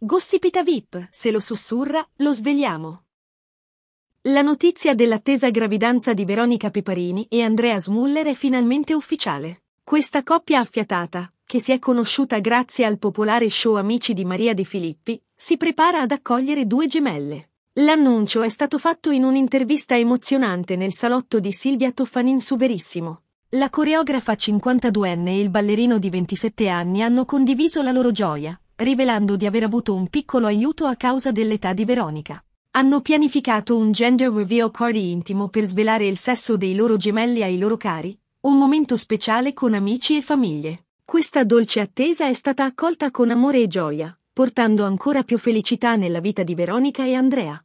Gossipita VIP, se lo sussurra, lo svegliamo. La notizia dell'attesa gravidanza di Veronica Piparini e Andrea Smuller è finalmente ufficiale. Questa coppia affiatata, che si è conosciuta grazie al popolare show Amici di Maria De Filippi, si prepara ad accogliere due gemelle. L'annuncio è stato fatto in un'intervista emozionante nel salotto di Silvia Toffanin su Verissimo. La coreografa 52enne e il ballerino di 27 anni hanno condiviso la loro gioia, rivelando di aver avuto un piccolo aiuto a causa dell'età di Veronica. Hanno pianificato un gender reveal party intimo per svelare il sesso dei loro gemelli ai loro cari, un momento speciale con amici e famiglie. Questa dolce attesa è stata accolta con amore e gioia, portando ancora più felicità nella vita di Veronica e Andrea.